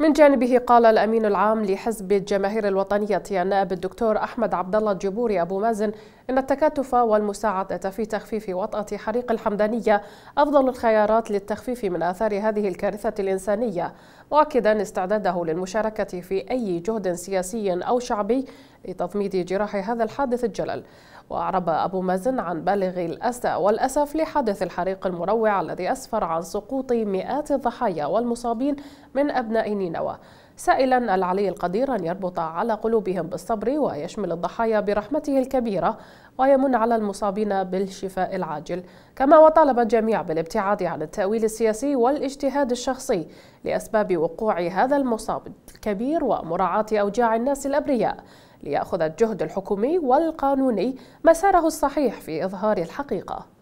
من جانبه قال الامين العام لحزب الجماهير الوطنيه النائب الدكتور احمد عبد الله الجبوري ابو مازن ان التكاتف والمساعده في تخفيف وطاه حريق الحمدانيه افضل الخيارات للتخفيف من اثار هذه الكارثه الانسانيه مؤكدا استعداده للمشاركه في اي جهد سياسي او شعبي لتضميد جراح هذا الحادث الجلل وأعرب أبو مازن عن بالغ الأسى والأسف لحادث الحريق المروع الذي أسفر عن سقوط مئات الضحايا والمصابين من أبناء نينوى سائلا العلي القدير أن يربط على قلوبهم بالصبر ويشمل الضحايا برحمته الكبيرة ويمن على المصابين بالشفاء العاجل كما وطالب الجميع بالابتعاد عن التأويل السياسي والاجتهاد الشخصي لأسباب وقوع هذا المصاب الكبير ومراعاة أوجاع الناس الأبرياء ليأخذ الجهد الحكومي والقانوني مساره الصحيح في إظهار الحقيقة